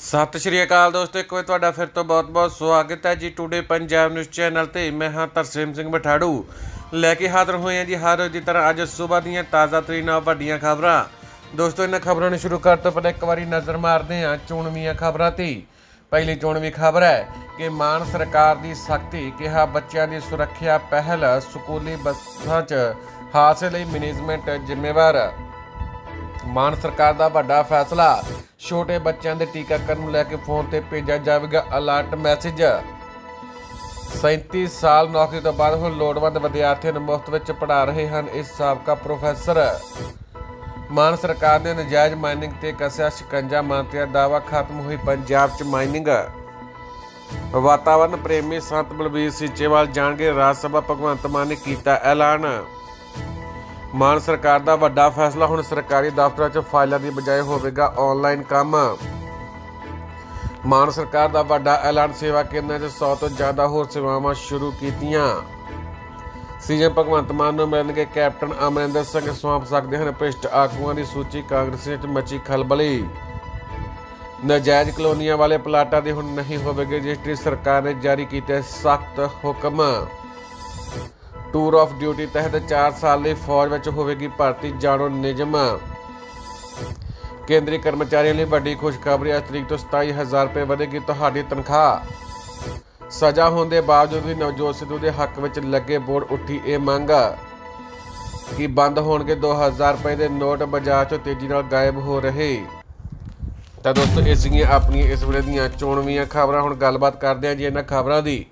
ਸਤਿ ਸ਼੍ਰੀ ਅਕਾਲ ਦੋਸਤੋ ਇੱਕ ਵਾਰ ਤੁਹਾਡਾ ਫਿਰ ਤੋਂ ਬਹੁਤ-ਬਹੁਤ ਸਵਾਗਤ ਹੈ ਜੀ ਟੂਡੇ ਪੰਜਾਬ ਨਿਊਜ਼ ਚੈਨਲ ਤੇ ਮੈਂ ਹਾਂ ਤਰਸੇਮ ਸਿੰਘ ਬਠਾੜੂ ਲੈ ਕੇ ਹਾਜ਼ਰ ਹੋਏ ਹਾਂ ਜੀ ਹਰ ਰੋਜ਼ ਦੀ ਤਰ੍ਹਾਂ ਅੱਜ ਸਵੇਰ ਦੀਆਂ ਤਾਜ਼ਾ ਤਰੀਨ ਵੱਡੀਆਂ ਖਬਰਾਂ ਦੋਸਤੋ ਇਹਨਾਂ ਖਬਰਾਂ ਨੂੰ ਸ਼ੁਰੂ ਕਰਨ ਤੋਂ ਪਹਿਲਾਂ ਇੱਕ ਵਾਰੀ ਨਜ਼ਰ ਮਾਰਦੇ ਹਾਂ ਚੋਣਵੀਆਂ ਖਬਰਾਂ ਤੇ ਪਹਿਲੀ ਚੋਣਵੀ ਖਬਰ ਹੈ ਕਿ ਮਾਨ ਸਰਕਾਰ ਦੀ ਸਖਤੀ ਕਿਹਾ ਬੱਚਿਆਂ ਦੀ ਸੁਰੱਖਿਆ ਪਹਿਲ ਸਕੂਲੀ ਬੱਸਾਂ 'ਚ ਹਾਸੇ ਲਈ ਮੈਨੇਜਮੈਂਟ ਜ਼ਿੰਮੇਵਾਰ ਮਾਨ ਸਰਕਾਰ ਦਾ ਵੱਡਾ ਫੈਸਲਾ ਛੋਟੇ ਬੱਚਿਆਂ ਦੇ ਟੀਕਾਕਰਨ ਨੂੰ ਲੈ ਕੇ ਫੋਨ ਤੇ ਭੇਜਿਆ ਜਾਵੇਗਾ ਅਲਰਟ ਮੈਸੇਜ 37 ਸਾਲ ਨੌਕਰੀ ਤੋਂ ਬਾਅਦ ਹੁਣ ਲੋੜਵੰਦ ਵਿਦਿਆਰਥੀਆਂ ਨੂੰ ਮੁਫਤ ਵਿੱਚ ਪੜ੍ਹਾ ਰਹੇ ਹਨ ਇਸ ਸਾਬਕਾ ਪ੍ਰੋਫੈਸਰ ਮਾਨ ਸਰਕਾਰ ਨੇ ਨਜਾਇਜ਼ ਮਾਈਨਿੰਗ ਤੇ ਕਸਿਆ ਸ਼ਿਕੰਜਾ ਮੰਤਿਆ ਦਾਵਾ ਖਤਮ ਹੋਈ ਪੰਜਾਬ 'ਚ ਮਾਈਨਿੰਗ ਵਾਤਾਵਰਨ ਪ੍ਰੇਮੀ ਸੰਤ ਬਲਬੀਰ ਸੀਚੇਵਾਲ ਜਾਣਗੇ ਰਾਜ ਸਭਾ ਭਗਵੰਤ ਮਾਨ ਨੇ ਕੀਤਾ ਐਲਾਨ ਮਾਨ ਸਰਕਾਰ ਦਾ ਵੱਡਾ ਫੈਸਲਾ ਹੁਣ ਸਰਕਾਰੀ ਦਫ਼ਤਰਾਂ 'ਚ ਫਾਈਲਾਂ ਦੀ ਬਜਾਏ ਹੋਵੇਗਾ ਆਨਲਾਈਨ ਕੰਮ ਮਾਨ ਸਰਕਾਰ ਦਾ ਵੱਡਾ ਐਲਾਨ ਸੇਵਾ ਕੇਂਦਰਾਂ 'ਚ 100 ਤੋਂ ਜ਼ਿਆਦਾ ਹੋਰ ਸੇਵਾਵਾਂ ਸ਼ੁਰੂ ਕੀਤੀਆਂ ਸੀਐਮ ਭਗਵੰਤ ਮਾਨ ਨੂੰ ਮਿਲਣਗੇ ਕੈਪਟਨ ਅਮਰਿੰਦਰ ਸਿੰਘ ਸੌਂਪ ਸਕਦੇ ਹਨ ਭ੍ਰਿਸ਼ਟ ਆਗੂਆਂ ਦੀ ਸੂਚੀ ਕਾਂਗਰਸ 'ਚ ਮੱਚੀ ਖਲਬਲੀ ਨਾਜਾਇਜ਼ ਕਲੋਨੀਆਂ ਵਾਲੇ ਪਲਾਟਾਂ ਦੇ ਹੁਣ ਨਹੀਂ ਹੋਵੇਗੇ ਰਜਿਸਟਰੀ ਸਰਕਾਰ ਨੇ ਜਾਰੀ ਕੀਤੇ ਸਖਤ ਹੁਕਮ ਟੂਰ ਆਫ ਡਿਊਟੀ ਤਹਿਤ 4 ਸਾਲ ਲਈ ਫੌਜ ਵਿੱਚ ਹੋਵੇਗੀ ਭਰਤੀ ਜਾਣੋ ਨਿਯਮ ਕੇਂਦਰੀ ਕਰਮਚਾਰੀਆਂ ਲਈ ਵੱਡੀ ਖੁਸ਼ਖਬਰੀ ਅੱਜ ਤਰੀਕ ਤੋਂ 27000 ਰੁਪਏ ਵਧੇਗੀ ਤੁਹਾਡੀ ਤਨਖਾਹ ਸਜ਼ਾ ਹੋਣ ਦੇ ਬਾਵਜੂਦ ਵੀ ਨਵਜੋਤ ਸਿੱਧੂ ਦੇ ਹੱਕ ਵਿੱਚ ਲੱਗੇ ਬੋਰਡ ਉੱਠੀ ਇਹ ਮੰਗ ਕਿ ਬੰਦ ਹੋਣਗੇ 2000 ਰੁਪਏ ਦੇ ਨੋਟ ਬਾਜ਼ਾਰ 'ਚੋਂ ਤੇਜ਼ੀ ਨਾਲ ਗਾਇਬ ਹੋ ਰਹੇ ਤਾਂ ਦੋਸਤੋ ਇਹ ਸੀਗੀਆਂ ਆਪਣੀਆਂ ਇਸ ਵੇਲੇ ਦੀਆਂ ਚੋਣਵੀਆਂ ਖਬਰਾਂ ਹੁਣ ਗੱਲਬਾਤ ਕਰਦੇ ਹਾਂ ਜੀ ਇਹਨਾਂ ਖਬਰਾਂ ਦੀ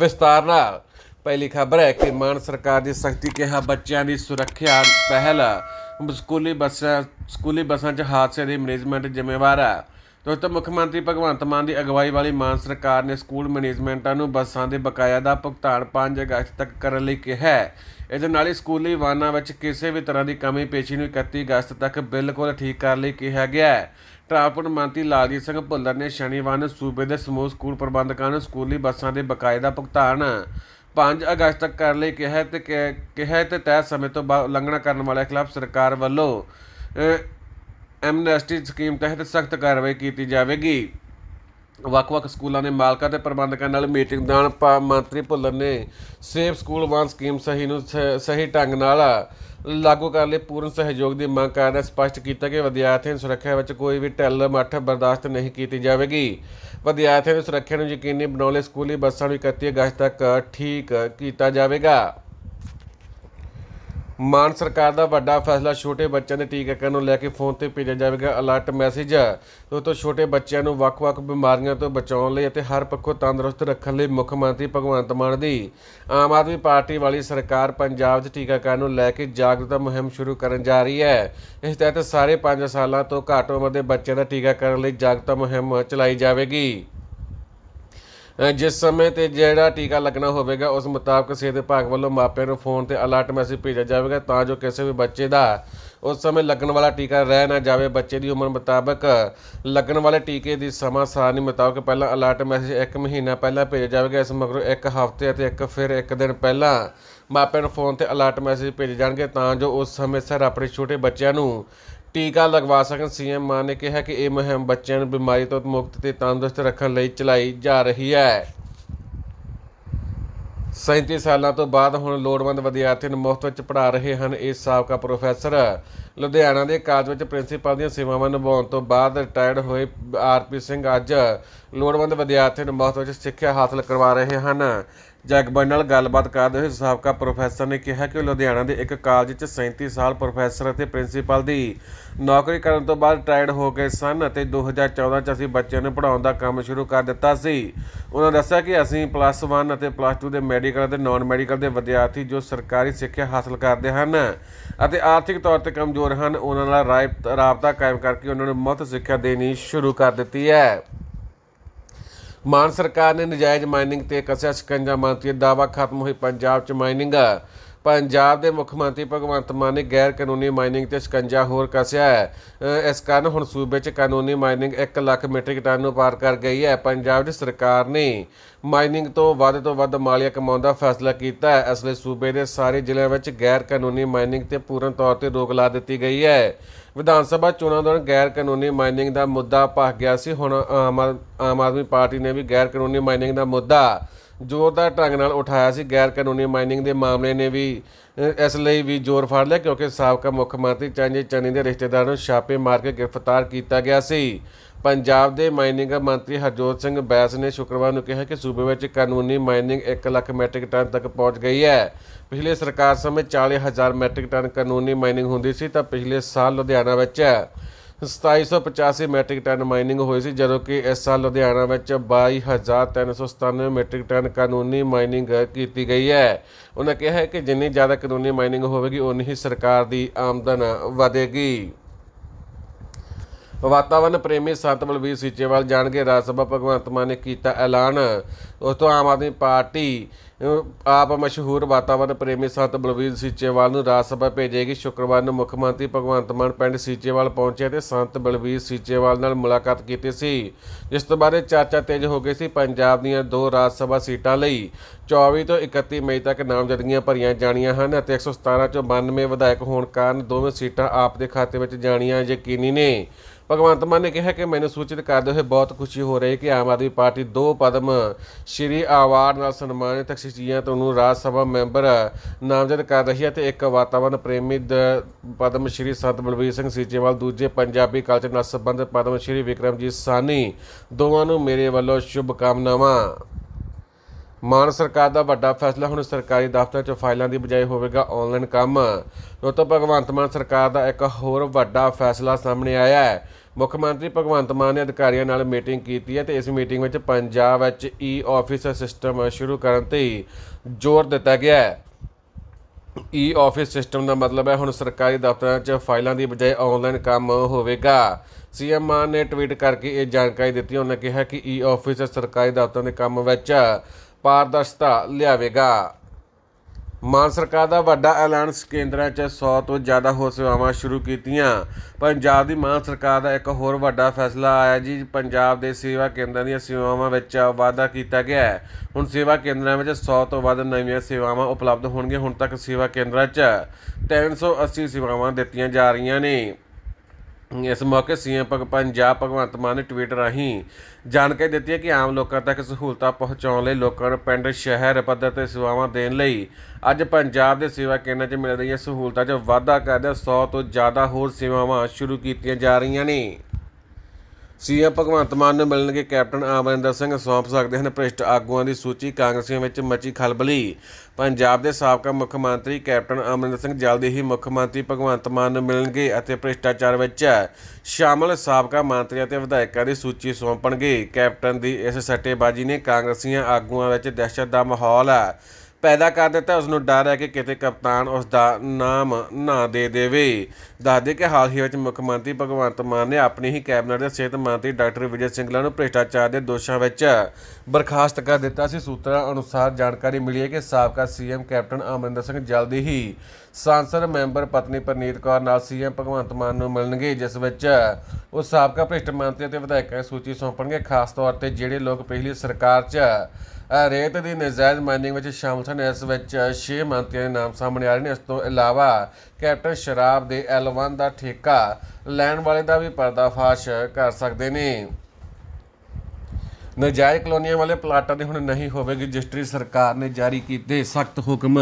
ਵਿਸਤਾਰ ਨਾਲ ਪਹਿਲੀ ਖਬਰ ਹੈ ਕਿ ਮਾਨ ਸਰਕਾਰ ਦੀ ਸਖਤੀ ਕਿਹਾ ਬੱਚਿਆਂ ਦੀ ਸੁਰੱਖਿਆ ਪਹਿਲ ਸਕੂਲੀ ਬੱਸਾਂ ਸਕੂਲੀ ਬੱਸਾਂ 'ਚ ਹਾਦਸੇ ਦੀ ਮੈਨੇਜਮੈਂਟ ਜ਼ਿੰਮੇਵਾਰ ਹੈ ਦੋਸਤੋ ਮੁੱਖ ਮੰਤਰੀ ਭਗਵੰਤ ਮਾਨ ਦੀ ਅਗਵਾਈ ਵਾਲੀ ਮਾਨ ਸਰਕਾਰ ਨੇ ਸਕੂਲ ਮੈਨੇਜਮੈਂਟਾਂ ਨੂੰ ਬੱਸਾਂ ਦੇ ਬਕਾਇਆ ਦਾ ਭੁਗਤਾਨ 5 ਅਗਸਤ ਤੱਕ ਕਰਨ ਲਈ ਕਿਹਾ ਹੈ ਇਹਦੇ ਨਾਲ ਹੀ ਸਕੂਲੀ ਵਾਹਨਾਂ ਵਿੱਚ ਕਿਸੇ ਵੀ ਤਰ੍ਹਾਂ ਦੀ ਕਮੀ ਪੇਸ਼ੀ ਨੂੰ 31 ਅਗਸਤ ਤੱਕ ਬਿਲਕੁਲ ਠੀਕ ਕਰਨ ਲਈ ਕਿਹਾ ਗਿਆ ਹੈ ਟਰਾਂਸਪੋਰਟ ਮੰਤਰੀ ਲਾਲਜੀਤ ਸਿੰਘ ਭੁੱਲਰ ਨੇ ਸ਼ਨੀਵਾਰ ਨੂੰ ਸੂਬੇ ਦੇ ਸਮੂਹ ਸਕੂਲ ਪ੍ਰਬੰਧਕਾਂ ਨੂੰ ਸਕੂਲੀ ਬੱਸਾਂ ਦੇ ਬਕਾਇਆ ਦਾ ਭੁਗਤਾਨ 5 ਅਗਸਤ ਤੱਕ ਕਰ ਲਈ ਕਿਹਾ ਤੇ ਕਿਹਾ ਤੇ ਤੈਅ ਸਮੇਂ ਤੋਂ ਉਲੰਘਣਾ ਕਰਨ ਵਾਲਿਆਂ ਖਿਲਾਫ ਸਰਕਾਰ ਵੱਲੋਂ ਐਮਨੈਸਟੀ ਸਕੀਮ ਤਹਿਤ ਸਖਤ ਕਾਰਵਾਈ ਕੀਤੀ ਜਾਵੇਗੀ ਵੱਖ-ਵੱਖ ਸਕੂਲਾਂ ਦੇ ਮਾਲਕਾਂ ਤੇ ਪ੍ਰਬੰਧਕਾਂ ਨਾਲ ਮੀਟਿੰਗ ਦੌਰਾਨ ਮੰਤਰੀ ਭੁੱਲਰ ਨੇ ਸੇਫ ਸਕੂਲ ਵਾਨ ਸਕੀਮ ਸਹੀ ਨੂੰ ਸਹੀ ਢੰਗ ਨਾਲ ਲਾਗੂ ਕਰਨ ਲਈ ਪੂਰਨ ਸਹਿਯੋਗ ਦੀ ਮੰਗ ਕਰਦਿਆਂ ਸਪਸ਼ਟ ਕੀਤਾ ਕਿ ਵਿਦਿਆਰਥੀਆਂ ਦੀ ਸੁਰੱਖਿਆ ਵਿੱਚ ਕੋਈ ਵੀ ਢਿੱਲ ਮੱਠ ਬਰਦਾਸ਼ਤ ਨਹੀਂ ਕੀਤੀ ਜਾਵੇਗੀ ਵਿਦਿਆਰਥੀਆਂ ਦੀ ਸੁਰੱਖਿਆ ਨੂੰ ਯਕੀਨੀ ਬਣਾਉਣ ਲਈ ਸਕੂਲੀ ਬੱਸਾਂ ਨੂੰ 31 ਅਗਸਤ ਤੱਕ ਠੀਕ ਕੀਤਾ ਜਾਵੇਗਾ ਮਾਨ ਸਰਕਾਰ ਦਾ ਵੱਡਾ ਫੈਸਲਾ ਛੋਟੇ ਬੱਚਿਆਂ ਦੇ ਟੀਕਾਕਰਨ ਨੂੰ ਲੈ ਕੇ ਫੋਨ ਤੇ ਭੇਜਿਆ ਜਾਵੇਗਾ ਅਲਰਟ ਮੈਸੇਜ ਦੋਸਤੋ ਛੋਟੇ ਬੱਚਿਆਂ ਨੂੰ ਵੱਖ-ਵੱਖ ਬਿਮਾਰੀਆਂ ਤੋਂ ਬਚਾਉਣ ਲਈ ਅਤੇ ਹਰ ਪੱਖੋਂ ਤੰਦਰੁਸਤ ਰੱਖਣ ਲਈ ਮੁੱਖ ਮੰਤਰੀ ਭਗਵੰਤ ਮਾਨ ਦੀ ਆਮ ਆਦਮੀ ਪਾਰਟੀ ਵਾਲੀ ਸਰਕਾਰ ਪੰਜਾਬ 'ਚ ਟੀਕਾਕਰਨ ਨੂੰ ਲੈ ਕੇ ਜਾਗਰੂਕਤਾ ਮੁਹਿੰਮ ਸ਼ੁਰੂ ਕਰਨ ਜਾ ਰਹੀ ਹੈ ਇਸ ਤਹਿਤ ਸਾਰੇ 5 ਸਾਲਾਂ ਤੋਂ ਘੱਟ ਉਮਰ ਦੇ ਬੱਚਿਆਂ ਦਾ ਟੀਕਾਕਰਨ ਲਈ ਜਾਗਰੂਕਤਾ ਮੁਹਿੰਮ ਚਲਾਈ ਜਾਵੇਗੀ ਜਿਸ ਸਮੇਂ ਤੇ ਜਿਹੜਾ ਟੀਕਾ ਲੱਗਣਾ ਹੋਵੇਗਾ ਉਸ ਮੁਤਾਬਕ ਸਿਹਤ ਵਿਭਾਗ ਵੱਲੋਂ ਮਾਪਿਆਂ ਨੂੰ ਫੋਨ ਤੇ ਅਲਰਟ ਮੈਸੇਜ ਭੇਜਿਆ ਜਾਵੇਗਾ ਤਾਂ ਜੋ ਕਿਸੇ ਵੀ ਬੱਚੇ ਦਾ ਉਸ ਸਮੇਂ ਲੱਗਣ ਵਾਲਾ ਟੀਕਾ ਰਹਿ ਨਾ ਜਾਵੇ ਬੱਚੇ ਦੀ ਉਮਰ ਮੁਤਾਬਕ ਲੱਗਣ ਵਾਲੇ ਟੀਕੇ ਦੀ ਸਮਾਂ ਸਾਰਣੀ ਮੁਤਾਬਕ ਪਹਿਲਾਂ ਅਲਰਟ ਮੈਸੇਜ 1 ਮਹੀਨਾ ਪਹਿਲਾਂ ਭੇਜਿਆ ਜਾਵੇਗਾ ਇਸ ਮਗਰੋਂ 1 ਹਫ਼ਤੇ ਅਤੇ 1 ਫਿਰ 1 ਦਿਨ ਪਹਿਲਾਂ ਮਾਪਿਆਂ ਨੂੰ ਫੋਨ ਤੇ ਅਲਰਟ ਮੈਸੇਜ ਭੇਜੇ ਜਾਣਗੇ ਤਾਂ ਜੋ ਉਸ ਸਮੇਂ ਸਰ ਆਪਣੇ ਛੋਟੇ ਬੱਚਿਆਂ ਨੂੰ ਟੀਕਾ ਲਗਵਾ ਸਕਣ ਸੀਐਮ ਮਾਨ ਨੇ ਕਿਹਾ ਕਿ ਇਹ ਮੁਹਿੰਮ ਬੱਚਿਆਂ ਨੂੰ ਬਿਮਾਰੀ ਤੋਂ ਮੁਕਤ ਤੇ ਤੰਦਰੁਸਤ ਰੱਖਣ ਲਈ ਚਲਾਈ ਜਾ ਰਹੀ ਹੈ 37 ਸਾਲਾਂ ਤੋਂ ਬਾਅਦ ਹੁਣ ਲੋੜਵੰਦ ਵਿਦਿਆਰਥੀਆਂ ਨੂੰ ਮੁਫਤ ਵਿੱਚ ਪੜ੍ਹਾ ਰਹੇ ਹਨ ਇਹ ਸਾਬਕਾ ਪ੍ਰੋਫੈਸਰ ਲੁਧਿਆਣਾ ਦੇ ਕਾਲਜ ਵਿੱਚ ਪ੍ਰਿੰਸੀਪਲ ਦੀਆਂ ਸੇਵਾਵਾਂ ਨਿਭਾਉਣ ਤੋਂ ਬਾਅਦ ਰਿਟਾਇਰਡ ਹੋਏ ਆਰਪੀ ਸਿੰਘ ਅੱਜ ਲੋੜਵੰਦ ਵਿਦਿਆਰਥੀਆਂ ਨੂੰ ਮੁਫਤ ਵਿੱਚ ਸਿੱਖਿਆ ਹਾਸਲ ਕਰਵਾ ਰਹੇ ਹਨ ਜਗਬਾਣੀ ਨਾਲ ਗੱਲਬਾਤ ਕਰਦੇ ਹੋਏ ਸਾਬਕਾ ਪ੍ਰੋਫੈਸਰ ਨੇ ਕਿਹਾ ਕਿ ਲੁਧਿਆਣਾ ਦੇ ਇੱਕ ਕਾਲਜ 'ਚ 37 ਸਾਲ ਪ੍ਰੋਫੈਸਰ ਅਤੇ ਪ੍ਰਿੰਸੀਪਲ ਦੀ ਨੌਕਰੀ ਕਰਨ ਤੋਂ ਬਾਅਦ ਰਿਟਾਇਰਡ ਹੋ ਗਏ ਸਨ ਅਤੇ 2014 'ਚ ਅਸੀਂ ਬੱਚਿਆਂ ਨੂੰ ਪੜ੍ਹਾਉਣ ਦਾ ਕੰਮ ਸ਼ੁਰੂ ਕਰ ਦਿੱਤਾ ਸੀ ਉਹਨਾਂ ਦੱਸਿਆ ਕਿ ਅਸੀਂ ਪਲੱਸ 1 ਅਤੇ ਪਲੱਸ 2 ਦੇ ਮੈਡੀਕਲ ਅਤੇ ਨਾਨ ਮੈਡੀਕਲ ਦੇ ਵਿਦਿਆਰਥੀ ਜੋ ਸਰਕਾਰੀ ਸਿੱਖਿਆ ਹਾਸਲ ਕਰਦੇ ਹਨ ਅਤੇ ਆਰਥਿਕ ਤੌਰ ਤੇ ਕਮਜ਼ੋਰ ਕਮਜ਼ੋਰ ਹਨ ਉਹਨਾਂ ਨਾਲ ਰਾਬਤਾ ਕਾਇਮ ਕਰਕੇ ਉਹਨਾਂ ਨੂੰ ਮੁਫਤ ਸਿੱਖਿਆ ਦੇਣੀ ਸ਼ੁਰੂ ਕਰ ਦਿੱਤੀ ਹੈ ਮਾਨ ਸਰਕਾਰ ਨੇ ਨਜਾਇਜ਼ ਮਾਈਨਿੰਗ ਤੇ ਕਸਿਆ ਸ਼ਿਕੰਜਾ ਮੰਤਰੀ ਦਾਵਾ ਖਤਮ ਹੋਈ ਪੰਜਾਬ 'ਚ ਮਾਈਨਿੰਗ ਪੰਜਾਬ ਦੇ ਮੁੱਖ ਮੰਤਰੀ ਭਗਵੰਤ ਮਾਨ ਨੇ ਗੈਰ ਕਾਨੂੰਨੀ ਮਾਈਨਿੰਗ ਤੇ ਸ਼ਿਕੰਜਾ ਹੋਰ ਕੱਸਿਆ ਹੈ ਇਸ ਕਾਰਨ ਹੁਣ ਸੂਬੇ 'ਚ ਕਾਨੂੰਨੀ ਮਾਈਨਿੰਗ 1 ਲੱਖ ਮੀਟ੍ਰਿਕ ਟਨ ਨੂੰ ਪਾਰ ਕਰ ਗਈ ਹੈ ਪੰਜਾਬ ਦੀ ਸਰਕਾਰ ਨੇ ਮਾਈਨਿੰਗ ਤੋਂ ਵੱਧ ਤੋਂ ਵੱਧ ਮਾਲੀਆ ਕਮਾਉਣ ਦਾ ਫੈਸਲਾ ਕੀਤਾ ਹੈ ਇਸ ਲਈ ਸੂਬੇ ਦੇ ਸਾਰੇ ਜ਼ਿਲ੍ਹਿਆਂ ਵਿੱਚ ਗੈਰ ਕਾਨੂੰਨੀ ਮਾਈਨਿੰਗ ਤੇ ਪੂਰਨ ਤੌਰ ਤੇ ਰੋਕ ਲਾ ਦਿੱਤੀ ਗਈ ਹੈ ਵਿਧਾਨ ਸਭਾ ਚੋਣਾਂ ਦੌਰਾਨ ਗੈਰ ਕਾਨੂੰਨੀ ਮਾਈਨਿੰਗ ਦਾ ਮੁੱਦਾ ਪਾਸ ਗਿਆ ਸੀ ਹੁਣ ਆਮ ਆਦਮੀ ਪਾਰਟੀ ਨੇ ਵੀ ਗੈਰ ਕਾਨੂੰਨੀ ਮਾਈਨਿੰਗ ਦਾ ਮੁੱਦਾ ਜ਼ੋਰਦਾਰ ਢੰਗ ਨਾਲ ਉਠਾਇਆ ਸੀ ਗੈਰ ਕਾਨੂੰਨੀ ਮਾਈਨਿੰਗ ਦੇ ਮਾਮਲੇ ਨੇ ਵੀ ਇਸ ਲਈ ਵੀ ਜ਼ੋਰ ਫੜ ਲਿਆ ਕਿਉਂਕਿ ਸਾਬਕਾ ਮੁੱਖ ਮੰਤਰੀ ਚੰਜੀ ਚੰਨੀ ਦੇ ਰਿਸ਼ਤੇਦਾਰ ਨੂੰ ਛਾਪੇ ਮਾਰ ਕੇ ਗ੍ਰਿਫਤਾਰ ਕੀਤਾ ਗਿਆ ਸੀ ਪੰਜਾਬ ਦੇ ਮਾਈਨਿੰਗ ਮੰਤਰੀ ਹਰਜੋਤ ਸਿੰਘ ਬੈਸ ਨੇ ਸ਼ੁੱਕਰਵਾਰ ਨੂੰ ਕਿਹਾ ਕਿ ਸੂਬੇ ਵਿੱਚ ਕਾਨੂੰਨੀ ਮਾਈਨਿੰਗ 1 ਲੱਖ ਮੈਟ੍ਰਿਕ ਟਨ ਤੱਕ ਪਹੁੰਚ ਗਈ ਹੈ ਪਿਛਲੇ ਸਰਕਾਰ ਸਮੇਂ 40000 ਮੈਟ੍ਰਿਕ ਟਨ ਕਾਨੂੰਨੀ ਮਾਈਨਿੰਗ ਹੁੰਦੀ ਸੀ ਤਾਂ ਪਿਛਲੇ ਸਾਲ ਲੁਧਿਆਣਾ ਵਿੱਚ 2785 ਮੈਟ੍ਰਿਕ ਟਨ ਮਾਈਨਿੰਗ ਹੋਈ ਸੀ ਜਦੋਂ ਕਿ ਇਸ ਸਾਲ ਲੁਧਿਆਣਾ ਵਿੱਚ 22397 ਮੈਟ੍ਰਿਕ ਟਨ ਕਾਨੂੰਨੀ ਮਾਈਨਿੰਗ ਕੀਤੀ ਗਈ ਹੈ ਉਹਨਾਂ ਕਿਹਾ ਹੈ ਕਿ ਜਿੰਨੀ ਜ਼ਿਆਦਾ ਕਾਨੂੰਨੀ ਮਾਈਨਿੰਗ ਹੋਵੇਗੀ ਉਨੀ ਹੀ ਸਰਕਾਰ ਦੀ ਆਮਦਨ ਵਧੇਗੀ ਵਾਤਾਵਰਣ ਪ੍ਰੇਮੀ ਸੰਤ ਬਲਬੀਰ ਸੀਚੇਵਾਲ ਜਾਣਗੇ ਰਾਜ ਸਭਾ ਭਗਵੰਤ ਮਾਨ ਨੇ ਕੀਤਾ ਐਲਾਨ ਉਸ ਤੋਂ ਆਮ ਆਦਮੀ ਪਾਰਟੀ ਆਪ ਮਸ਼ਹੂਰ ਵਾਤਾਵਰਣ ਪ੍ਰੇਮੀ ਸੰਤ ਬਲਬੀਰ ਸੀਚੇਵਾਲ ਨੂੰ ਰਾਜ ਸਭਾ ਭੇਜੇਗੀ ਸ਼ੁੱਕਰਵਾਰ ਨੂੰ ਮੁੱਖ ਮੰਤਰੀ ਭਗਵੰਤ ਮਾਨ ਪਿੰਡ ਸੀਚੇਵਾਲ ਪਹੁੰਚੇ ਤੇ ਸੰਤ ਬਲਬੀਰ ਸੀਚੇਵਾਲ ਨਾਲ ਮੁਲਾਕਾਤ ਕੀਤੀ ਸੀ ਜਿਸ ਤੋਂ ਬਾਅਦ ਚਰਚਾ ਤੇਜ਼ ਹੋ ਗਈ ਸੀ ਪੰਜਾਬ ਦੀਆਂ ਦੋ ਰਾਜ ਸਭਾ ਸੀਟਾਂ ਲਈ 24 ਤੋਂ 31 ਮਈ ਤੱਕ ਨਾਮਜ਼ਦਗੀਆਂ ਭਰੀਆਂ ਜਾਣੀਆਂ ਹਨ ਅਤੇ 117 ਚੋਂ 92 ਵਿਧਾਇਕ ਹੋਣ ਕਾਰਨ ਦੋਵੇਂ ਸੀਟਾਂ ਆਪ ਦੇ ਖਾਤੇ ਵਿੱਚ ਜਾਣੀਆਂ ਯਕੀਨੀ ਨੇ ਭਗਵੰਤ ਮਾਨ ਨੇ ਕਿਹਾ ਕਿ ਮੈਨੂੰ ਸੂਚਿਤ ਕਰਦੇ ਹੋਏ ਬਹੁਤ ਖੁਸ਼ੀ ਹੋ ਰਹੀ ਹੈ ਕਿ ਆਮ ਆਦਮੀ ਪਾਰਟੀ ਦੋ ਪਦਮ ਸ਼੍ਰੀ ਅਵਾਰਡ ਨਾਲ ਸਨਮਾਨਿਤ ਸ਼ਖਸੀਅਤ ਨੂੰ ਰਾਜ ਸਭਾ ਮੈਂਬਰ ਨਾਮਜ਼ਦ ਕਰ ਰਹੀ ਹੈ ਤੇ ਇੱਕ ਵਾਤਾਵਰਣ ਪ੍ਰੇਮੀ ਪਦਮ ਸ਼੍ਰੀ ਸਤ ਬਲਵੀਰ ਸਿੰਘ ਸੀਚੇਵਾਲ ਦੂਜੇ ਪੰਜਾਬੀ ਕਲਚਰ ਨਾਲ ਸੰਬੰਧਿਤ ਪਦਮ ਸ਼੍ਰੀ ਵਿਕਰਮਜੀਤ ਸਾਨੀ ਦੋਵਾਂ ਨੂੰ ਮੇਰੇ ਵੱਲੋਂ ਸ਼ੁਭ ਕਾਮਨਾਵਾਂ ਮਾਨ ਸਰਕਾਰ ਦਾ ਵੱਡਾ ਫੈਸਲਾ ਹੁਣ ਸਰਕਾਰੀ ਦਫ਼ਤਰਾਂ 'ਚ ਫਾਈਲਾਂ ਦੀ ਬਜਾਏ ਹੋਵੇਗਾ ਆਨਲਾਈਨ ਕੰਮ ਤੋਂ ਭਗਵੰਤ ਮਾਨ ਸਰਕਾਰ ਦਾ ਇੱਕ ਹੋਰ ਵੱਡਾ ਫੈਸਲਾ ਸਾਹਮਣੇ ਆਇਆ ਹੈ ਮੁੱਖ ਮੰਤਰੀ ਭਗਵੰਤ ਮਾਨ ਨੇ ਅਧਿਕਾਰੀਆਂ ਨਾਲ ਮੀਟਿੰਗ ਕੀਤੀ ਹੈ ਤੇ ਇਸ ਮੀਟਿੰਗ ਵਿੱਚ ਪੰਜਾਬ ਵਿੱਚ ਈ ਆਫਿਸ ਸਿਸਟਮ ਸ਼ੁਰੂ ਕਰਨ ਤੇ ਜ਼ੋਰ ਦਿੱਤਾ ਗਿਆ ਹੈ ਈ ਆਫਿਸ ਸਿਸਟਮ ਦਾ ਮਤਲਬ ਹੈ ਹੁਣ ਸਰਕਾਰੀ ਦਫ਼ਤਰਾਂ 'ਚ ਫਾਈਲਾਂ ਦੀ ਬਜਾਏ ਆਨਲਾਈਨ ਕੰਮ ਹੋਵੇਗਾ ਸੀਐਮ ਮਾਨ ਨੇ ਟਵੀਟ ਕਰਕੇ ਇਹ ਜਾਣਕਾਰੀ ਦਿੱਤੀ ਉਹਨਾਂ ਕਿਹਾ ਕਿ ਈ e ਆਫਿਸ ਸਰਕਾਰੀ ਦਫ਼ਤਰਾਂ ਦੇ ਕੰਮ ਵਿੱਚ ਪਾਰਦਰਸ਼ਤਾ ਲਿਆਵੇਗਾ ਮਾਨ ਸਰਕਾਰ ਦਾ ਵੱਡਾ ਐਲਾਨਸ ਕੇਂਦਰਾਂ 'ਚ 100 ਤੋਂ ਜ਼ਿਆਦਾ ਹੋਰ ਸੇਵਾਵਾਂ ਸ਼ੁਰੂ ਕੀਤੀਆਂ ਪੰਜਾਬ ਦੀ ਮਾਨ ਸਰਕਾਰ ਦਾ ਇੱਕ ਹੋਰ ਵੱਡਾ ਫੈਸਲਾ ਆਇਆ ਜੀ ਪੰਜਾਬ ਦੇ ਸੇਵਾ ਕੇਂਦਰਾਂ ਦੀਆਂ ਸੇਵਾਵਾਂ ਵਿੱਚ ਵਾਧਾ ਕੀਤਾ ਗਿਆ ਹੈ ਹੁਣ ਸੇਵਾ ਕੇਂਦਰਾਂ ਵਿੱਚ 100 ਤੋਂ ਵੱਧ ਨਵੀਆਂ ਸੇਵਾਵਾਂ ਉਪਲਬਧ ਹੋਣਗੀਆਂ ਹੁਣ ਤੱਕ ਸੇਵਾ ਕੇਂਦਰਾਂ 'ਚ 380 ਸੇਵਾਵਾਂ ਦਿੱਤੀਆਂ ਜਾ ਰਹੀਆਂ ਨੇ ਇਸ ਮੌਕੇ ਸੀਐਮ ਪੰਜਾਬ ਭਗਵੰਤ ਮਾਨ ਨੇ ਟਵੀਟ ਰਾਹੀਂ ਜਾਣਕਾਰੀ ਦਿੱਤੀ ਹੈ ਕਿ ਆਮ ਲੋਕਾਂ ਤੱਕ ਸਹੂਲਤਾਂ ਪਹੁੰਚਾਉਣ ਲਈ ਲੋਕਾਂ ਨੂੰ ਪਿੰਡ ਸ਼ਹਿਰ ਪੱਧਰ ਤੇ ਸੇਵਾਵਾਂ ਦੇਣ ਲਈ ਅੱਜ ਪੰਜਾਬ ਦੇ ਸੇਵਾ ਕੇਂਦਰ 'ਚ ਮਿਲ ਰਹੀਆਂ ਸਹੂਲਤਾਂ 'ਚ ਵਾਧਾ ਕਰਦੇ 100 ਤੋਂ ਜ਼ਿਆਦਾ ਹੋਰ ਸੇਵਾਵਾਂ ਸ਼ੁਰੂ ਕੀਤੀਆਂ ਜਾ ਰਹੀਆਂ ਨੇ ਸੀਐਮ ਭਗਵੰਤ ਮਾਨ ਨੂੰ ਮਿਲਣਗੇ ਕੈਪਟਨ ਅਮਰਿੰਦਰ ਸਿੰਘ ਸੌਂਪ ਸਕਦੇ ਹਨ ਭ੍ਰਿਸ਼ਟ ਆਗੂਆਂ ਦੀ ਸੂਚੀ ਕਾਂਗਰਸੀਆਂ ਵਿੱਚ ਮੱਚੀ ਖਲਬਲੀ ਪੰਜਾਬ ਦੇ ਸਾਬਕਾ ਮੁੱਖ ਮੰਤਰੀ ਕੈਪਟਨ ਅਮਰਿੰਦਰ ਸਿੰਘ ਜਲਦੀ ਹੀ ਮੁੱਖ ਮੰਤਰੀ ਭਗਵੰਤ ਮਾਨ ਨੂੰ ਮਿਲਣਗੇ ਅਤੇ ਭ੍ਰਿਸ਼ਟਾਚਾਰ ਵਿੱਚ ਸ਼ਾਮਲ ਸਾਬਕਾ ਮੰਤਰੀਆਂ ਤੇ ਵਿਧਾਇਕਾਂ ਦੀ ਸੂਚੀ ਸੌਂਪਣਗੇ ਕੈਪਟਨ ਦੀ ਇਸ ਸੱਟੇਬਾਜ਼ੀ ਨੇ ਕਾਂਗਰਸੀਆਂ ਆਗੂਆਂ ਵਿੱਚ ਦਹਿਸ਼ਤ ਦਾ ਮਾਹੌਲ ਹੈ ਪੈਦਾ ਕਰ ਦਿੱਤਾ ਉਸ ਨੂੰ ਡਰ ਹੈ ਕਿ ਕਿਤੇ ਕਪਤਾਨ ਉਸ ਦਾ ਨਾਮ ਨਾ ਦੇ ਦੇਵੇ ਦੱਸ ਦੇ ਕਿ ਹਾਲ ਹੀ ਵਿੱਚ ਮੁੱਖ ਮੰਤਰੀ ਭਗਵੰਤ ਮਾਨ ਨੇ ਆਪਣੀ ਹੀ ਕੈਬਨਿਟ ਦੇ ਸਿਹਤ ਮੰਤਰੀ ਡਾਕਟਰ ਵਿਜੇ ਸਿੰਗਲਾ ਨੂੰ ਭ੍ਰਿਸ਼ਟਾਚਾਰ ਦੇ ਦੋਸ਼ਾਂ ਵਿੱਚ ਬਰਖਾਸਤ ਕਰ ਦਿੱਤਾ ਸੀ ਸੂਤਰਾਂ ਅਨੁਸਾਰ ਜਾਣਕਾਰੀ ਮਿਲੀ ਹੈ ਕਿ ਸਾਬਕਾ ਸੀਐਮ ਕੈਪਟਨ ਅਮਰਿੰਦਰ ਸਿੰਘ ਜਲਦੀ ਹੀ ਸੰਸਦ ਮੈਂਬਰ ਪਤਨੀ ਪਰਨੀਤ ਕੌਰ ਨਾਲ ਸੀਐਮ ਭਗਵੰਤ ਮਾਨ ਨੂੰ ਮਿਲਣਗੇ ਜਿਸ ਵਿੱਚ ਉਹ ਸਾਬਕਾ ਭ੍ਰਿਸ਼ਟ ਮੰਤਰੀ ਅਤੇ ਵਿਧਾਇਕਾਂ ਦੀ ਸੂਚੀ ਸੌਂਪਣਗੇ ਖਾਸ ਤੌਰ ਤੇ ਜਿਹੜੇ ਲੋਕ ਪਹਿਲੀ ਸਰਕਾਰ 'ਚ ਰੇਤ ਦੀ ਨਜਾਇਜ਼ ਮਾਈਨਿੰਗ ਵਿੱਚ ਸ਼ਾਮਲ ਸਨ ਇਸ ਵਿੱਚ 6 ਮੰਤਰੀਆਂ ਦੇ ਨਾਮ ਸਾਹਮਣੇ ਆ ਰਹੇ ਨੇ ਇਸ ਤੋਂ ਇਲਾਵਾ ਕੈਪਟਨ ਸ਼ਰਾਬ ਦੇ L1 ਦਾ ਠੇਕਾ ਲੈਣ ਵਾਲੇ ਦਾ ਵੀ ਪਰਦਾਫਾਸ਼ ਕਰ ਸਕਦੇ ਨੇ ਨਜਾਇਜ਼ ਕਲੋਨੀਆਂ ਵਾਲੇ ਪਲਾਟਾਂ ਦੀ ਹੁਣ ਨਹੀਂ ਹੋਵੇਗੀ ਰਜਿਸਟਰੀ ਸਰਕਾਰ ਨੇ ਜਾਰੀ ਕੀਤੇ ਸਖਤ ਹੁਕਮ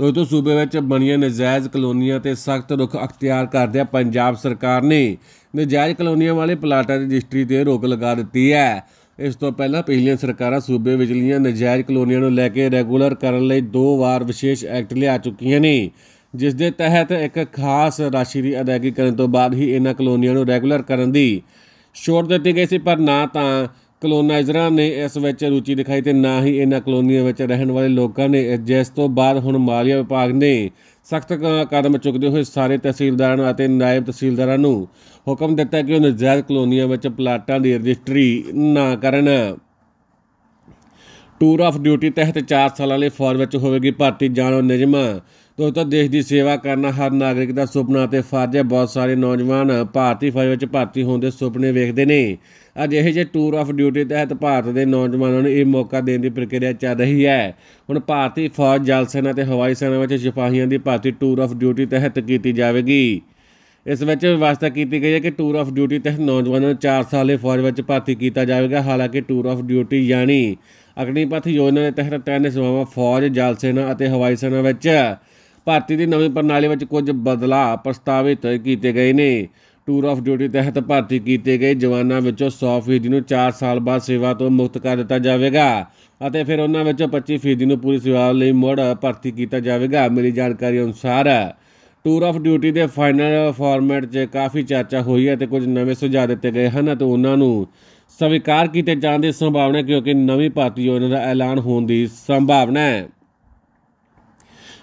ਦੋਸਤੋ ਸੂਬੇ ਵਿੱਚ ਬਣੀਆਂ ਨਜਾਇਜ਼ ਕਲੋਨੀਆਂ ਤੇ ਸਖਤ ਰੁਖ ਅਖਤਿਆਰ ਕਰਦਿਆਂ ਪੰਜਾਬ ਸਰਕਾਰ ਨੇ ਨਜਾਇਜ਼ ਕਲੋਨੀਆਂ ਵਾਲੇ ਪਲਾਟਾਂ ਦੀ ਰਜਿਸਟਰੀ ਤੇ ਰੋਕ ਲਗਾ ਦਿੱਤੀ ਹੈ ਇਸ ਤੋਂ ਪਹਿਲਾਂ ਪਿਛਲੀਆਂ ਸਰਕਾਰਾਂ ਸੂਬੇ ਵਿਚਲੀਆਂ ਨਜਾਇਜ਼ ਕਲੋਨੀਆਂ ਨੂੰ ਲੈ ਕੇ ਰੈਗੂਲਰ ਕਰਨ ਲਈ ਦੋ ਵਾਰ ਵਿਸ਼ੇਸ਼ ਐਕਟ ਲਿਆ ਚੁੱਕੀਆਂ ਨੇ ਜਿਸ ਦੇ ਤਹਿਤ ਇੱਕ ਖਾਸ ਰਾਸ਼ੀ ਦੀ ਅਦਾਇਗੀ ਕਰਨ ਤੋਂ ਬਾਅਦ ਹੀ ਇਹਨਾਂ ਕਲੋਨੀਆਂ ਨੂੰ ਰੈਗੂਲਰ ਕਰਨ ਦੀ ਛੋਟ ਦਿੱਤੀ ਗਈ ਸੀ ਪਰ ਨਾ ਤਾਂ ਕਲੋਨਾਈਜ਼ਰਾਂ ਨੇ ਇਸ ਵਿੱਚ ਰੁਚੀ ਦਿਖਾਈ ਤੇ ਨਾ ਹੀ ਇਹਨਾਂ ਕਲੋਨੀਆਂ ਵਿੱਚ ਰਹਿਣ ਵਾਲੇ ਲੋਕਾਂ ਨੇ ਜਿਸ ਤੋਂ ਬਾਅਦ ਹੁਣ ਮਾਲੀਆ ਵਿਭਾਗ ਨੇ ਸਖਤ ਕਦਮ ਚੁੱਕਦੇ ਹੋਏ ਸਾਰੇ ਤਹਿਸੀਲਦਾਰਾਂ ਅਤੇ ਨਾਇਬ ਤਹਿਸੀਲਦਾਰਾਂ ਨੂੰ ਹੁਕਮ ਦਿੱਤਾ ਕਿ ਉਹ ਨਜਾਇਜ਼ ਕਲੋਨੀਆਂ ਵਿੱਚ ਪਲਾਟਾਂ ਦੀ ਰਜਿਸਟਰੀ ਨਾ ਕਰਨ ਟੂਰ ਆਫ ਡਿਊਟੀ ਤਹਿਤ 4 ਸਾਲਾਂ ਲਈ ਫੌਜ ਵਿੱਚ ਹੋਵੇਗੀ ਭਾਰਤੀ ਜਾਣੋ ਨਿਯਮ ਤੋਂ ਤਾਂ ਦੇਸ਼ ਦੀ ਸੇਵਾ ਕਰਨਾ ਹਰ ਨਾਗਰਿਕ ਦਾ ਸੁਪਨਾ ਤੇ ਫਰਜ਼ ਹੈ ਬਹੁਤ ਸਾਰੇ ਨੌਜਵਾਨ ਭਾਰਤੀ ਫੌਜ ਵਿੱਚ ਭਰਤੀ ਹੋਣ ਦੇ ਸੁਪਨੇ ਵੇਖਦੇ ਨੇ ਅਜਿਹੇ ਜੇ ਟੂਰ ਆਫ ਡਿਊਟੀ ਤਹਿਤ ਭਾਰਤ ਦੇ ਨੌਜਵਾਨਾਂ ਨੂੰ ਇਹ ਮੌਕਾ ਦੇਣ ਦੀ ਪ੍ਰਕਿਰਿਆ ਚੱਲ ਰਹੀ ਹੈ ਹੁਣ ਭਾਰਤੀ ਫੌਜ ਜਲ ਸੈਨਾ ਤੇ ਹਵਾਈ ਸੈਨਾ ਵਿੱਚ ਸਿਪਾਹੀਆਂ ਦੀ ਭਰਤੀ ਟੂਰ ਆਫ ਡਿਊਟੀ ਤਹਿਤ ਕੀਤੀ ਜਾਵੇਗੀ ਇਸ ਵਿੱਚ ਵਿਵਸਥਾ ਕੀਤੀ ਗਈ ਹੈ ਕਿ ਟੂਰ ਆਫ ਡਿਊਟੀ ਤਹਿਤ ਨੌਜਵਾਨਾਂ ਨੂੰ 4 ਸਾਲੇ ਫੌਜ ਵਿੱਚ ਭਾਰਤੀ ਕੀਤਾ ਜਾਵੇਗਾ ਹਾਲਾਂਕਿ ਟੂਰ ਆਫ ਡਿਊਟੀ ਯਾਨੀ ਅਗਨੀਪਥ ਯੋਜਨਾ ਦੇ ਤਹਿਤ ਤੈਨਾਤ ਸੇਵਾਵਾਂ ਫੌਜ ਜਲ ਸੈਨਾ ਅਤੇ ਹਵਾਈ ਸੈਨਾ ਵਿੱਚ ਭਾਰਤੀ ਦੀ ਨਵੀਂ ਪ੍ਰਣਾਲੀ ਵਿੱਚ ਕੁਝ ਬਦਲਾਅ ਪ੍ਰਸਤਾਵਿਤ ਕੀਤੇ ਗਏ ਨੇ ਟੂਰ ਆਫ ਡਿਊਟੀ ਤਹਿਤ ਭਰਤੀ ਕੀਤੇ ਗਏ ਜਵਾਨਾਂ ਵਿੱਚੋਂ 100% ਨੂੰ 4 ਸਾਲ ਬਾਅਦ ਸੇਵਾ ਤੋਂ ਮੁਕਤ ਕਰ ਦਿੱਤਾ ਜਾਵੇਗਾ ਅਤੇ ਫਿਰ ਉਹਨਾਂ ਵਿੱਚੋਂ 25% ਨੂੰ ਪੂਰੀ ਸੇਵਾ ਲਈ ਮੁੜ ਭਰਤੀ ਕੀਤਾ ਜਾਵੇਗਾ ਮੇਰੀ ਜਾਣਕਾਰੀ ਅਨੁਸਾਰ ਟੂਰ ਆਫ ਡਿਊਟੀ ਦੇ ਫਾਈਨਲ ਫਾਰਮੈਟ 'ਚ ਕਾਫੀ ਚਰਚਾ ਹੋਈ ਹੈ ਤੇ ਕੁਝ ਨਵੇਂ ਸੁਝਾਅ ਦਿੱਤੇ ਗਏ ਹਨ ਤੇ ਉਹਨਾਂ ਨੂੰ ਸਵੀਕਾਰ ਕੀਤੇ ਜਾਣ ਦੀ ਸੰਭਾਵਨਾ ਕਿਉਂਕਿ ਨਵੀਂ ਭਰਤੀ ਯੋਜਨਾ ਦਾ ਐਲਾਨ ਹੋਣ ਦੀ ਸੰਭਾਵਨਾ ਹੈ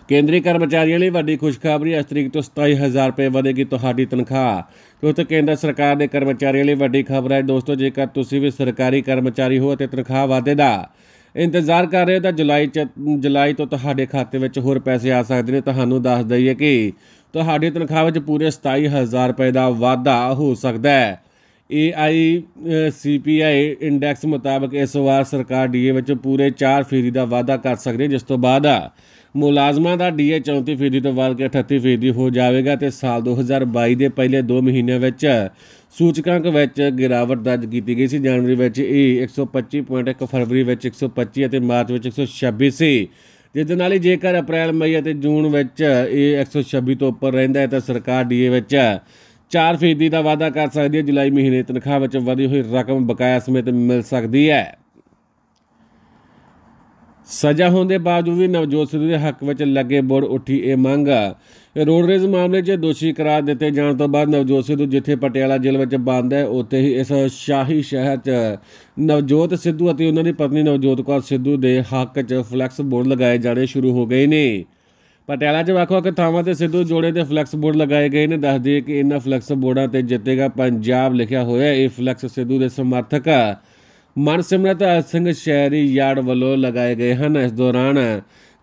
ਕੇਂਦਰੀ ਕਰਮਚਾਰੀਆਂ ਲਈ ਵੱਡੀ ਖੁਸ਼ਖਬਰੀ ਇਸ ਤਰੀਕ ਤੋਂ 27000 ਰੁਪਏ ਵਧੇਗੀ ਤੁਹਾਡੀ ਤਨਖਾਹ ਦੋਸਤੋ ਕੇਂਦਰ ਸਰਕਾਰ ਦੇ ਕਰਮਚਾਰੀਆਂ ਲਈ ਵੱਡੀ ਖਬਰ ਹੈ ਦੋਸਤੋ ਜੇਕਰ ਤੁਸੀਂ ਵੀ ਸਰਕਾਰੀ ਕਰਮਚਾਰੀ ਹੋ ਅਤੇ ਤਨਖਾਹ ਵਾਧੇ ਦਾ ਇੰਤਜ਼ਾਰ ਕਰ ਰਹੇ ਹੋ ਤਾਂ ਜੁਲਾਈ ਚ ਜੁਲਾਈ ਤੋਂ ਤੁਹਾਡੇ ਖਾਤੇ ਵਿੱਚ ਹੋਰ ਪੈਸੇ ਆ ਸਕਦੇ ਨੇ ਤੁਹਾਨੂੰ ਦੱਸ ਦਈਏ ਕਿ ਤੁਹਾਡੀ ਤਨਖਾਹ ਵਿੱਚ ਪੂਰੇ 27000 ਰੁਪਏ ਦਾ ਵਾਧਾ ਹੋ ਸਕਦਾ ਹੈ ਏਆਈ ਸੀਪੀਆਈ ਇੰਡੈਕਸ ਮੁਤਾਬਕ ਇਸ ਵਾਰ ਸਰਕਾਰ ਡੀਏ ਵਿੱਚ ਪੂਰੇ 4% ਦਾ ਵਾਧਾ ਕਰ ਸਕਦੀ ਹੈ ਜਿਸ ਤੋਂ ਬਾਅਦ ਮੁਲਾਜ਼ਮਾਂ ਦਾ ਡੀਏ 34% ਤੋਂ ਵੱਧ ਕੇ 38% ਹੋ ਜਾਵੇਗਾ ਤੇ ਸਾਲ 2022 ਦੇ ਪਹਿਲੇ 2 ਮਹੀਨਿਆਂ ਵਿੱਚ ਸੂਚਕਾਂਕ ਵਿੱਚ ਗਿਰਾਵਟ ਦਰਜ ਕੀਤੀ ਗਈ ਸੀ ਜਨਵਰੀ ਵਿੱਚ ਇਹ 125.1 ਫਰਵਰੀ ਵਿੱਚ 125 ਅਤੇ ਮਾਰਚ ਵਿੱਚ 126 ਸੀ ਜਿਸ ਦੇ ਨਾਲ ਹੀ ਜੇਕਰ ਅਪ੍ਰੈਲ ਮਈ ਅਤੇ ਜੂਨ ਵਿੱਚ ਇਹ 126 ਤੋਂ ਉੱਪਰ ਰਹਿੰਦਾ ਹੈ ਤਾਂ ਸਰਕਾਰ ਡੀਏ ਵਿੱਚ 4% ਦਾ ਵਾਅਦਾ ਕਰ ਸਕਦੀ ਹੈ ਜੁਲਾਈ ਮਹੀਨੇ ਤਨਖਾਹ ਵਿੱਚ ਵਧੀ ਹੋਈ ਰਕਮ ਬਕਾਇਆ ਸਮੇਤ ਮਿਲ ਸਕਦੀ ਹੈ ਸਜ਼ਾ ਹੋਣ ਦੇ ਬਾਵਜੂਦ ਵੀ ਨਵਜੋਤ ਸਿੱਧੂ ਦੇ ਹੱਕ ਵਿੱਚ ਲੱਗੇ ਬੋੜ ਉੱਠੀ ਇਹ ਮੰਗ ਰੋਡਰੇਜ ਮਾਮਲੇ 'ਚ ਦੋਸ਼ੀ ਕਰਾ ਦਿੱਤੇ ਜਾਣ ਤੋਂ ਬਾਅਦ ਨਵਜੋਤ ਸਿੱਧੂ ਜਿੱਥੇ ਪਟਿਆਲਾ ਜੇਲ੍ਹ ਵਿੱਚ ਬੰਦ ਹੈ ਉੱਥੇ ਹੀ ਇਸ ਸ਼ਾਹੀ ਸ਼ਹਿਰ 'ਚ ਨਵਜੋਤ ਸਿੱਧੂ ਅਤੇ ਉਹਨਾਂ ਦੀ ਪਤਨੀ ਨਵਜੋਤ ਕੌਰ ਸਿੱਧੂ ਦੇ ਹੱਕ 'ਚ ਫਲੈਕਸ ਬੋਰਡ ਲਗਾਏ ਜਾਣੇ ਸ਼ੁਰੂ ਹੋ ਗਏ ਨੇ ਪਟਿਆਲਾ 'ਚ ਵੱਖ-ਵੱਖ ਥਾਵਾਂ ਤੇ ਸਿੱਧੂ ਜੋੜੇ ਦੇ ਫਲੈਕਸ ਬੋਰਡ ਲਗਾਏ ਗਏ ਨੇ ਦੱਸਦੇ ਕਿ ਇਹਨਾਂ ਫਲੈਕਸ ਬੋਰਡਾਂ ਤੇ ਜਿੱਤੇਗਾ ਪੰਜਾਬ ਲਿਖਿਆ ਹੋਇਆ ਇਹ ਫਲੈਕਸ ਸਿੱਧੂ ਦੇ ਸਮਰਥਕ ਆ ਮਨ ਸਿਮਰਤ ਸਿੰਘ ਸ਼ਹਿਰੀ ਯਾਰਡ ਵੱਲੋਂ ਲਗਾਏ ਗਏ ਹਨ ਇਸ ਦੌਰਾਨ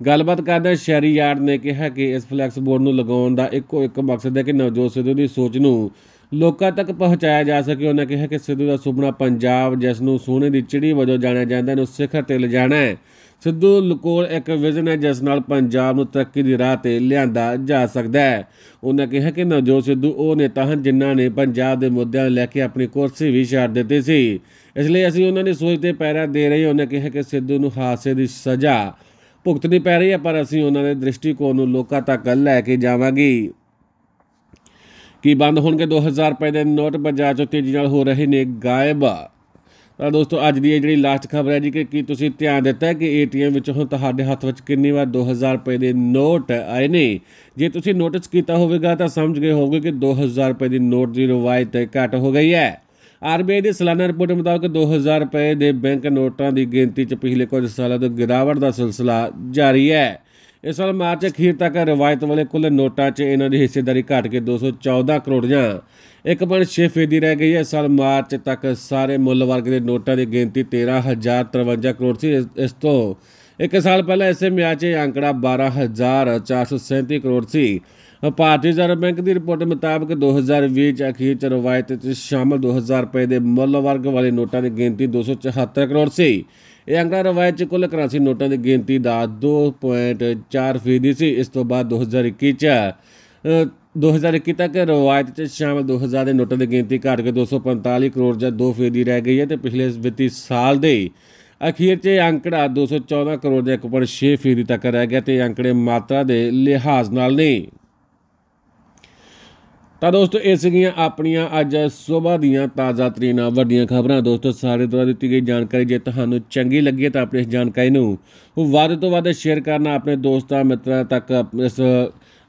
ਗੱਲਬਾਤ ਕਰਦੇ ਸ਼ਹਿਰੀ ਯਾਰਡ ਨੇ ਕਿਹਾ ਕਿ ਇਸ ਫਲੈਕਸ ਬੋਰਡ ਨੂੰ ਲਗਾਉਣ ਦਾ ਇੱਕੋ ਇੱਕ ਮਕਸਦ ਹੈ ਕਿ ਨਵਜੋਤ ਸਿੱਧੂ ਦੀ ਸੋਚ ਨੂੰ ਲੋਕਾਂ ਤੱਕ ਪਹੁੰਚਾਇਆ ਜਾ ਸਕੇ ਉਹਨਾਂ ਕਿਹਾ ਕਿ ਸਿੱਧੂ ਦਾ ਸੁਪਨਾ ਪੰਜਾਬ ਜਿਸ ਨੂੰ ਸੋਨੇ ਦੀ ਚਿੜੀ ਵਜੋਂ ਜਾਣਿਆ ਜਾਂਦਾ ਹੈ ਨੂੰ ਸਿਖਰ ਤੇ ਲਿਜਾਣਾ ਹੈ ਸਿੱਧੂ ਕੋਲ ਇੱਕ ਵਿਜ਼ਨ ਹੈ ਜਿਸ ਨਾਲ ਪੰਜਾਬ ਨੂੰ ਤਰੱਕੀ ਦੀ ਰਾਹ ਤੇ ਲਿਆਂਦਾ ਜਾ ਸਕਦਾ ਹੈ ਉਹਨਾਂ ਕਿਹਾ ਕਿ ਨਵਜੋਤ ਸਿੱਧੂ ਉਹ ਨੇਤਾ ਹਨ ਜਿਨ੍ਹਾਂ ਨੇ ਪੰਜਾਬ ਦੇ ਮੁੱਦਿਆਂ ਲੈ ਕੇ ਆਪਣੀ ਕੁਰਸੀ ਵੀ ਛੱਡ ਦਿੱਤੀ ਸੀ ਇਸ ਲਈ ਅਸੀਂ ਉਹਨਾਂ ਦੀ ਸੋਚ ਤੇ ਪੈਰਾ ਦੇ ਰਹੇ ਉਹਨੇ ਕਿਹਾ ਕਿ ਸਿੱਧੂ ਨੂੰ ਹਾਸੇ ਦੀ ਸਜ਼ਾ ਭੁਗਤਣੀ ਪੈ ਰਹੀ ਹੈ ਪਰ ਅਸੀਂ ਉਹਨਾਂ ਦੇ ਦ੍ਰਿਸ਼ਟੀਕੋਣ ਨੂੰ ਲੋਕਾਂ ਤੱਕ ਲੈ ਕੇ ਜਾਵਾਂਗੇ ਕੀ ਬੰਦ ਹੋਣਗੇ 2000 ਰੁਪਏ ਦੇ ਨੋਟ ਬਾਜ਼ਾਰ ਚੋਂ ਤੇਜ਼ੀ ਨਾਲ ਹੋ ਰਹੇ ਨੇ ਗਾਇਬ ਤਾਂ ਦੋਸਤੋ ਅੱਜ ਦੀ ਇਹ ਜਿਹੜੀ ਲਾਸਟ ਖਬਰ ਹੈ ਜੀ ਕਿ ਕੀ ਤੁਸੀਂ ਧਿਆਨ ਦਿੱਤਾ ਕਿ ਏਟੀਐਮ ਵਿੱਚੋਂ ਤੁਹਾਡੇ ਹੱਥ ਵਿੱਚ ਕਿੰਨੀ ਵਾਰ 2000 ਰੁਪਏ ਦੇ ਨੋਟ ਆਏ ਨੇ ਜੇ ਤੁਸੀਂ ਨੋਟਿਸ ਕੀਤਾ ਹੋਵੇਗਾ ਤਾਂ ਸਮਝ ਗਏ ਹੋਵੋਗੇ ਕਿ 2000 ਰੁਪਏ ਦੀ ਨੋਟ ਦੀ ਰਵਾਇਤ ਘਟ ਹੋ ਗਈ ਹੈ ਆਰਬੀਆਈ ਦੇ ਸਾਲਾਨਾ ਰਿਪੋਰਟ ਮੁਤਾਬਕ 2000 ਰੁਪਏ ਦੇ ਬੈਂਕ ਨੋਟਾਂ ਦੀ ਗਿਣਤੀ 'ਚ ਪਿਛਲੇ ਕੁਝ ਸਾਲਾਂ ਤੋਂ ਗਿਰਾਵਟ ਦਾ ਸਿਲਸਿਲਾ ਜਾਰੀ ਹੈ ਇਸ ਸਾਲ ਮਾਰਚ ਅਖੀਰ ਤੱਕ ਰਵਾਇਤ ਵਾਲੇ ਕੁੱਲ ਨੋਟਾਂ 'ਚ ਇਹਨਾਂ ਦੀ ਹਿੱਸੇਦਾਰੀ ਘਟ ਕੇ 214 ਕਰੋੜ ਜਾਂ 1.6 ਫੀਸਦੀ ਰਹਿ ਗਈ ਹੈ ਇਸ ਸਾਲ ਮਾਰਚ ਤੱਕ ਸਾਰੇ ਮੁੱਲ ਵਰਗ ਦੇ ਨੋਟਾਂ ਦੀ ਗਿਣਤੀ 13053 ਕਰੋੜ ਸੀ ਇਸ ਤੋਂ ਇੱਕ ਸਾਲ ਪਹਿਲਾਂ ਇਸੇ ਮਿਆਚੇ ਅੰਕੜਾ 12437 ਕਰੋੜ ਸੀ ਭਾਰਤੀ ਰਿਜ਼ਰਵ ਬੈਂਕ ਦੀ ਰਿਪੋਰਟ ਮੁਤਾਬਕ 2020 ਚ ਅਖੀਰ ਚ ਰਵਾਇਤ ਚ ਸ਼ਾਮਲ 2000 ਰੁਪਏ ਦੇ ਮੁੱਲ ਵਰਗ ਵਾਲੇ ਨੋਟਾਂ ਦੀ ਗਿਣਤੀ 274 ਕਰੋੜ ਸੀ ਇਹ ਅੰਕੜਾ ਰਵਾਇਤ ਚ ਕੁੱਲ ਕਰੰਸੀ ਨੋਟਾਂ ਦੀ ਗਿਣਤੀ ਦਾ 2.4% ਸੀ ਇਸ ਤੋਂ ਬਾਅਦ 2021 ਚ 2021 ਤੱਕ ਰਵਾਇਤ ਚ ਸ਼ਾਮਲ 2000 ਦੇ ਨੋਟਾਂ ਦੀ ਗਿਣਤੀ ਘਟ ਕੇ 245 ਕਰੋੜ ਜਾਂ 2 ਫੀਸਦੀ ਰਹਿ ਗਈ ਹੈ ਤੇ ਪਿਛਲੇ ਵਿੱਤੀ ਸਾਲ ਦੇ ਅਖੀਰ 'ਚ ਅੰਕੜਾ 214 ਕਰੋੜ ਦੇ 1.6 ਫੀਸਦੀ ਤੱਕ ਰਹਿ ਗਿਆ ਤੇ ਅੰਕੜੇ ਮਾਤਰਾ ਦੇ ਲਿਹਾਜ਼ ਨਾਲ ਨਹੀਂ ਤਾਂ ਦੋਸਤੋ ਇਹ ਸੀਗੀਆਂ ਆਪਣੀਆਂ ਅੱਜ ਸਵੇਰ ਦੀਆਂ ਤਾਜ਼ਾ ਤਰੀਨਾ ਵੱਡੀਆਂ ਖਬਰਾਂ ਦੋਸਤੋ ਸਾਰੇ ਦੁਆਰਾ ਦਿੱਤੀ ਗਈ ਜਾਣਕਾਰੀ ਜੇ ਤੁਹਾਨੂੰ ਚੰਗੀ ਲੱਗੀ ਤਾਂ ਆਪਣੀ ਇਸ ਜਾਣਕਾਰੀ ਨੂੰ ਵੱਧ ਤੋਂ ਵੱਧ ਸ਼ੇਅਰ ਕਰਨਾ ਆਪਣੇ ਦੋਸਤਾਂ ਮਿੱਤਰਾਂ ਤੱਕ ਇਸ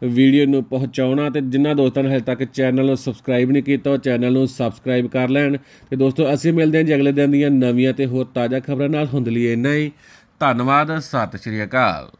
ਵੀਡੀਓ ਨੂੰ ਪਹੁੰਚਾਉਣਾ ਤੇ ਜਿਨ੍ਹਾਂ ਦੋਸਤਾਂ ਨੇ ਹਜੇ ਤੱਕ ਚੈਨਲ ਨੂੰ ਸਬਸਕ੍ਰਾਈਬ ਨਹੀਂ ਕੀਤਾ ਉਹ ਚੈਨਲ ਨੂੰ ਸਬਸਕ੍ਰਾਈਬ ਕਰ ਲੈਣ ਤੇ ਦੋਸਤੋ ਅਸੀਂ ਮਿਲਦੇ ਹਾਂ ਜੀ ਅਗਲੇ ਦਿਨ ਦੀਆਂ ਨਵੀਆਂ ਤੇ ਹੋਰ ਤਾਜ਼ਾ ਖਬਰਾਂ ਨਾਲ ਹੁੰਦ ਲਈ ਇੰਨਾ ਹੀ ਧੰਨਵਾਦ ਸਤਿ ਸ਼੍ਰੀ ਅਕਾਲ